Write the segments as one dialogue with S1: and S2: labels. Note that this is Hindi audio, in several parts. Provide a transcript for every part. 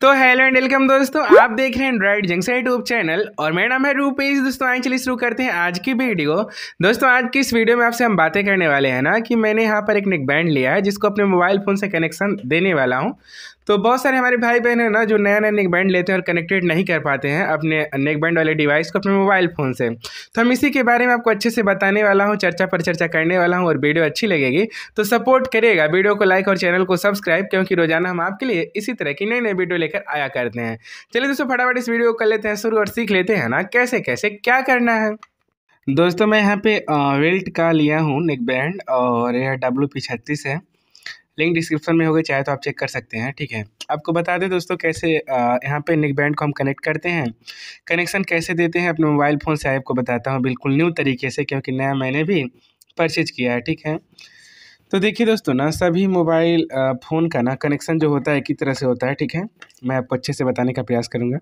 S1: तो हेलो एंड वेलकम दोस्तों आप देख रहे हैं एंड्रॉइड जंक्शन यूट्यूब चैनल और मेरा नाम है रूपेश दोस्तों आए चलिए शुरू करते हैं आज की वीडियो दोस्तों आज की इस वीडियो में आपसे हम बातें करने वाले हैं ना कि मैंने यहाँ पर एक नेक बैंड लिया है जिसको अपने मोबाइल फ़ोन से कनेक्शन देने वाला हूँ तो बहुत सारे हमारे भाई बहन हैं ना जो नया नया नेक बैंड लेते हैं और कनेक्टेड नहीं कर पाते हैं अपने नेक बैंड वाले डिवाइस को अपने मोबाइल फ़ोन से तो हम इसी के बारे में आपको अच्छे से बताने वाला हूँ चर्चा पर चर्चा करने वाला हूँ और वीडियो अच्छी लगेगी तो सपोर्ट करेगा वीडियो को लाइक और चैनल को सब्सक्राइब क्योंकि रोजाना हम आपके लिए इसी तरह की नई नई वीडियो लेकर आया करते हैं चलिए दोस्तों फटाफट इस वीडियो को कर लेते हैं शुरू और सीख लेते हैं ना कैसे कैसे क्या करना है दोस्तों मैं यहाँ पे वेल्ट का लिया हूँ नेक बैंड और यह डब्लू पी छत्तीस है लिंक डिस्क्रिप्शन में हो गए चाहे तो आप चेक कर सकते हैं ठीक है आपको बता दें दोस्तों कैसे यहाँ पे नेक बैंड को हम कनेक्ट करते हैं कनेक्शन कैसे देते हैं अपने मोबाइल फ़ोन से आपको बताता हूँ बिल्कुल न्यू तरीके से क्योंकि नया मैंने भी परचेज किया है ठीक है तो देखिए दोस्तों ना सभी मोबाइल फ़ोन का ना कनेक्शन जो होता है एक ही तरह से होता है ठीक है मैं आपको अच्छे से बताने का प्रयास करूँगा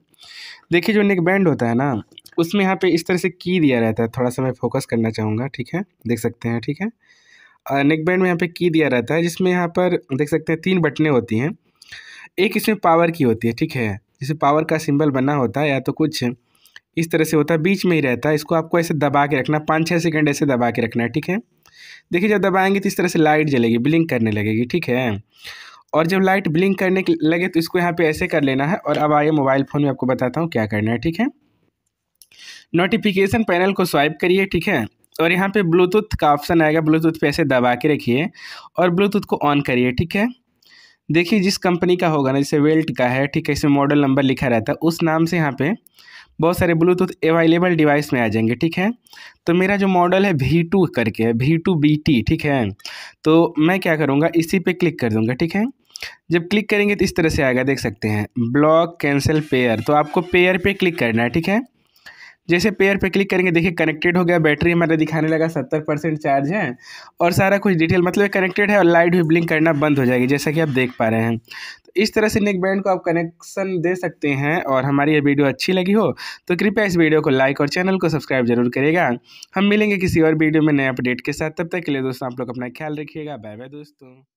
S1: देखिए जो नेक बैंड होता है ना उसमें यहाँ पे इस तरह से की दिया रहता है थोड़ा सा मैं फोकस करना चाहूँगा ठीक है देख सकते हैं ठीक है नेक बैंड में यहाँ पर की दिया रहता है जिसमें यहाँ पर देख सकते हैं तीन बटनें होती हैं एक इसमें पावर की होती है ठीक है जैसे पावर का सिम्बल बना होता है या तो कुछ इस तरह से होता है बीच में ही रहता है इसको आपको ऐसे दबा के रखना पाँच छः सेकेंड ऐसे दबा के रखना है ठीक है देखिए जब दबाएंगे तो इस तरह से लाइट जलेगी ब्लिंक करने लगेगी ठीक है और जब लाइट ब्लिंक करने लगे तो इसको यहाँ पे ऐसे कर लेना है और अब आइए मोबाइल फ़ोन में आपको बताता हूँ क्या करना है ठीक है नोटिफिकेशन पैनल को स्वाइप करिए ठीक है और यहाँ पे ब्लूटूथ का ऑप्शन आएगा ब्लूटूथ पे ऐसे दबा के रखिए और ब्लूटूथ को ऑन करिए ठीक है देखिए जिस कंपनी का होगा ना जैसे वेल्ट का है ठीक है इसमें मॉडल नंबर लिखा रहता है उस नाम से यहाँ पे बहुत सारे ब्लूटूथ अवेलेबल डिवाइस में आ जाएंगे ठीक है तो मेरा जो मॉडल है वी टू करके है वी टू बी टी ठीक है तो मैं क्या करूँगा इसी पे क्लिक कर दूँगा ठीक है जब क्लिक करेंगे तो इस तरह से आएगा देख सकते हैं ब्लॉक कैंसिल पेयर तो आपको पेयर पे क्लिक करना है ठीक है जैसे पेयर पे क्लिक करेंगे देखिए कनेक्टेड हो गया बैटरी हमारा दिखाने लगा सत्तर परसेंट चार्ज है और सारा कुछ डिटेल मतलब कनेक्टेड है और लाइट भी ब्लिंक करना बंद हो जाएगी जैसा कि आप देख पा रहे हैं इस तरह से नेक बैंड को आप कनेक्शन दे सकते हैं और हमारी ये वीडियो अच्छी लगी हो तो कृपया इस वीडियो को लाइक और चैनल को सब्सक्राइब जरूर करेगा हम मिलेंगे किसी और वीडियो में नए अपडेट के साथ तब तक के लिए दोस्तों आप लोग अपना ख्याल रखिएगा बाय बाय दोस्तों